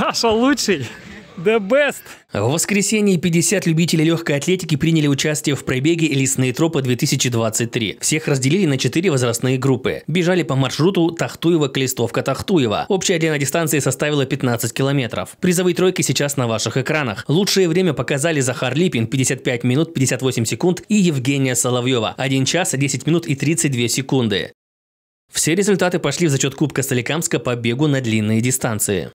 Саша лучший. The best! В воскресенье 50 любителей легкой атлетики приняли участие в пробеге «Лесные тропы-2023». Всех разделили на четыре возрастные группы. Бежали по маршруту Тахтуева-Клестовка-Тахтуева. Общая длина дистанции составила 15 километров. Призовые тройки сейчас на ваших экранах. Лучшее время показали Захар Липин – 55 минут 58 секунд и Евгения Соловьева – 1 час 10 минут и 32 секунды. Все результаты пошли в зачет Кубка Соликамска по бегу на длинные дистанции.